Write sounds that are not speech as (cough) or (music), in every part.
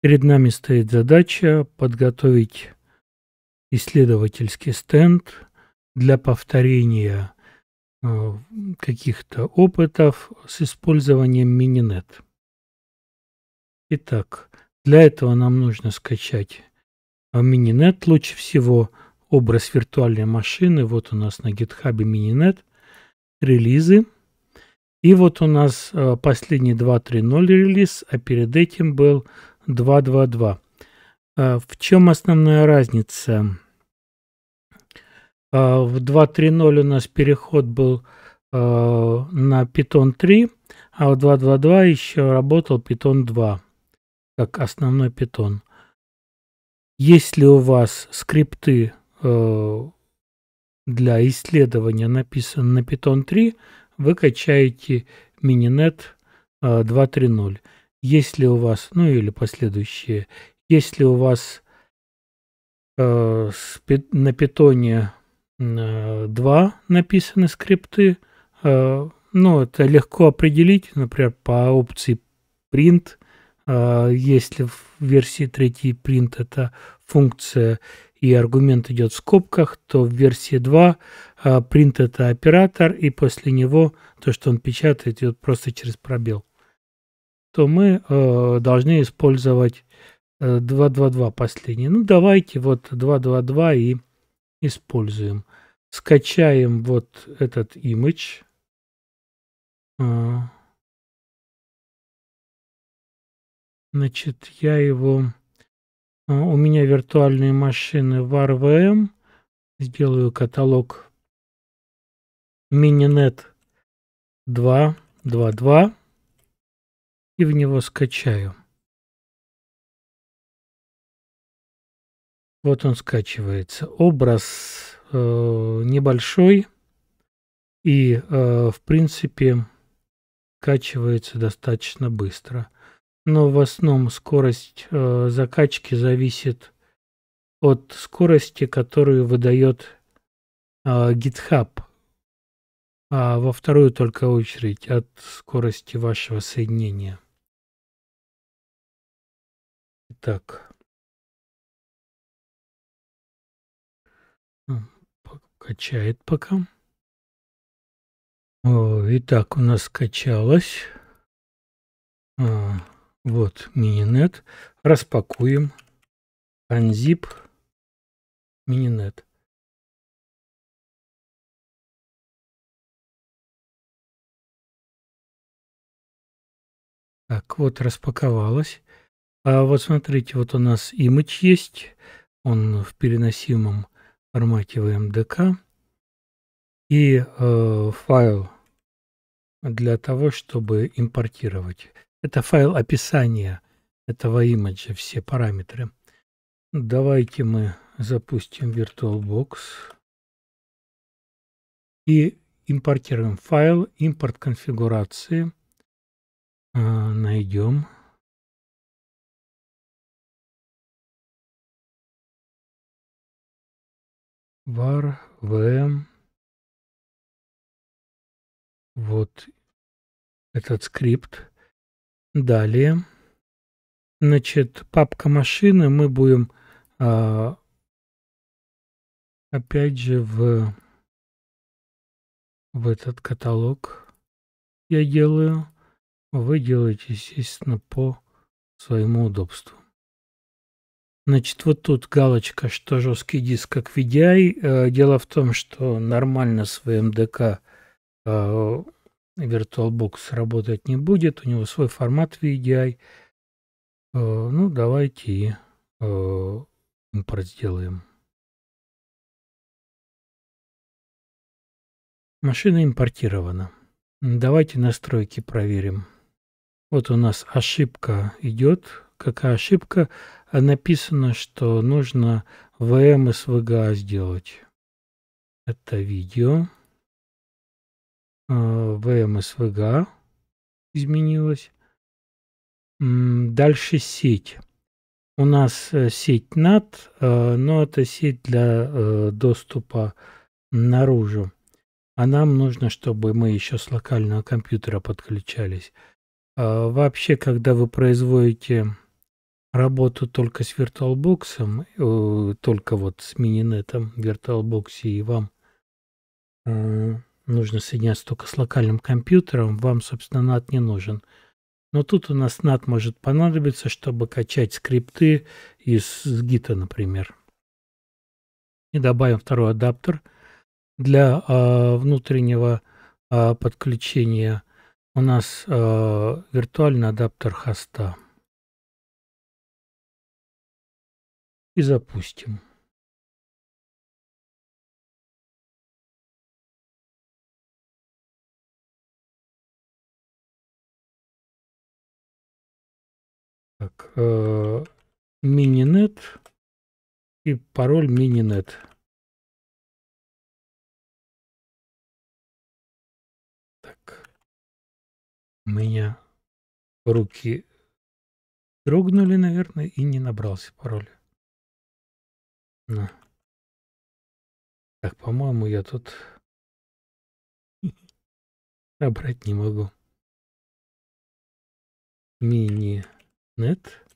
Перед нами стоит задача подготовить исследовательский стенд для повторения э, каких-то опытов с использованием Мининет. Итак, для этого нам нужно скачать Мининет. Э, Лучше всего образ виртуальной машины. Вот у нас на гитхабе Мининет. Релизы. И вот у нас э, последний 2.3.0 релиз, а перед этим был 2.2.2. А, в чем основная разница? А, в 2.3.0 у нас переход был а, на Python 3, а в 2.2.2 еще работал Python 2 как основной Python. Если у вас скрипты для исследования написаны на Python 3, вы качаете Mininet 2.3.0. Если у вас, ну или последующие, если у вас э, на питоне э, два написаны скрипты, э, ну это легко определить, например, по опции print, э, если в версии третьей print это функция и аргумент идет в скобках, то в версии 2 э, print это оператор, и после него то, что он печатает, идет просто через пробел то мы э, должны использовать 2.2.2 э, последний. Ну, давайте вот 2.2.2 и используем. Скачаем вот этот image. А. Значит, я его... А, у меня виртуальные машины в RVM. Сделаю каталог Mininet 2.2.2 и в него скачаю. Вот он скачивается. Образ э, небольшой и, э, в принципе, скачивается достаточно быстро. Но в основном скорость э, закачки зависит от скорости, которую выдает э, GitHub. А во вторую только очередь от скорости вашего соединения так. Качает пока. О, итак, у нас скачалось. А, вот мининет. Распакуем. Unzip мининет. Так, вот распаковалось. А вот смотрите, вот у нас имидж есть, он в переносимом формате в VMDK. И э, файл для того, чтобы импортировать. Это файл описания этого имиджа, все параметры. Давайте мы запустим VirtualBox и импортируем файл, импорт конфигурации. Э, найдем. var vm. Эм. Вот этот скрипт. Далее. Значит, папка машины мы будем а, опять же в, в этот каталог я делаю. Вы делаете, естественно, по своему удобству. Значит, вот тут галочка, что жесткий диск как VDI. Э, дело в том, что нормально с МДК э, VirtualBox работать не будет. У него свой формат VDI. Э, ну, давайте импорт сделаем. Машина импортирована. Давайте настройки проверим. Вот у нас ошибка идет какая ошибка, А написано, что нужно VM из VGA сделать. Это видео. VM из VGA изменилось. Дальше сеть. У нас э, сеть NAT, э, но это сеть для э, доступа наружу. А нам нужно, чтобы мы еще с локального компьютера подключались. А вообще, когда вы производите работу только с VirtualBox, э, только вот с мининетом в VirtualBox, и вам э, нужно соединяться только с локальным компьютером, вам, собственно, NAT не нужен. Но тут у нас NAT может понадобиться, чтобы качать скрипты из гита, например. И добавим второй адаптер для э, внутреннего э, подключения. У нас э, виртуальный адаптер хоста. и запустим. Так, мининет э, и пароль мининет. Так, у меня руки дрогнули, наверное, и не набрался пароль. На. Так, по-моему, я тут (laughs) набрать не могу. Мини-нет.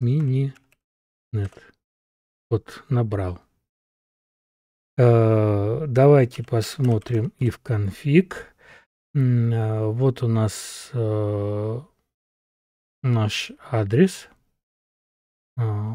Мини-нет. Вот набрал. Э, давайте посмотрим и в конфиг. Вот у нас э, наш адрес. Э,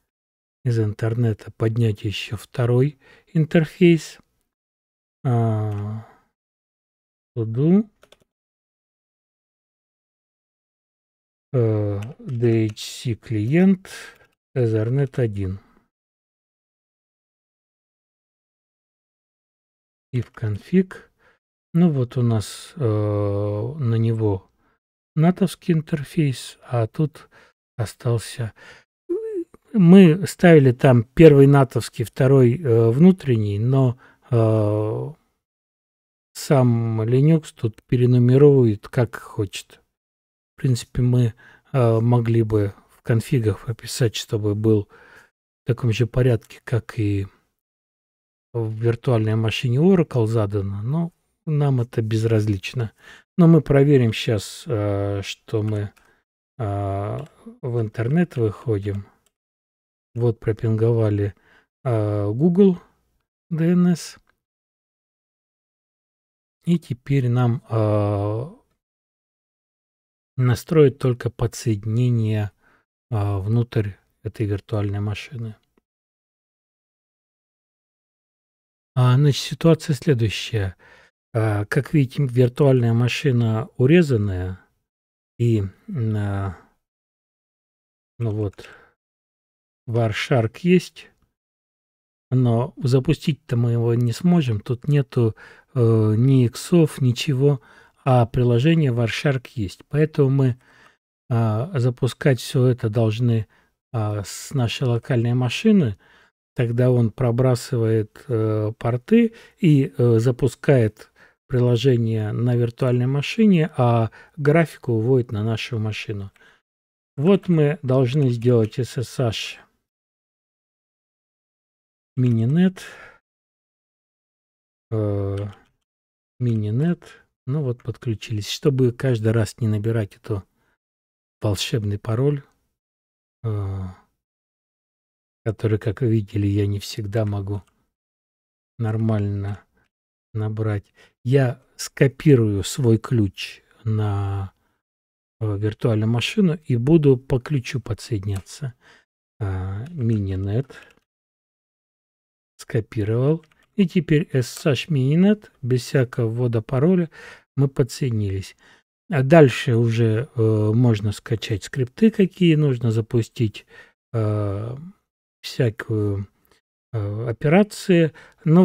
из интернета поднять еще второй интерфейс. А, Sudo DHC э, клиент Ethernet 1. И в конфиг. Ну вот у нас э, на него натовский интерфейс, а тут остался мы ставили там первый натовский, второй э, внутренний, но э, сам Linux тут перенумерует как хочет. В принципе, мы э, могли бы в конфигах описать, чтобы был в таком же порядке, как и в виртуальной машине Oracle задано, но нам это безразлично. Но мы проверим сейчас, э, что мы э, в интернет выходим – вот пропинговали э, Google DNS. И теперь нам э, настроить только подсоединение э, внутрь этой виртуальной машины. А, значит, ситуация следующая. А, как видите, виртуальная машина урезанная и а, ну вот варшарк есть, но запустить-то мы его не сможем. Тут нету э, ни иксов, ничего, а приложение варшарк есть. Поэтому мы э, запускать все это должны э, с нашей локальной машины. Тогда он пробрасывает э, порты и э, запускает приложение на виртуальной машине, а графику уводит на нашу машину. Вот мы должны сделать SSH Мини-нет, э, мини-нет, Ну вот подключились. Чтобы каждый раз не набирать эту волшебный пароль, э, который, как вы видели, я не всегда могу нормально набрать. Я скопирую свой ключ на э, виртуальную машину и буду по ключу подсоединяться. Мининет. Uh, скопировал. И теперь SSH-minnet, без всякого ввода пароля, мы подсоединились. А дальше уже э, можно скачать скрипты, какие нужно, запустить э, всякую э, операции. Но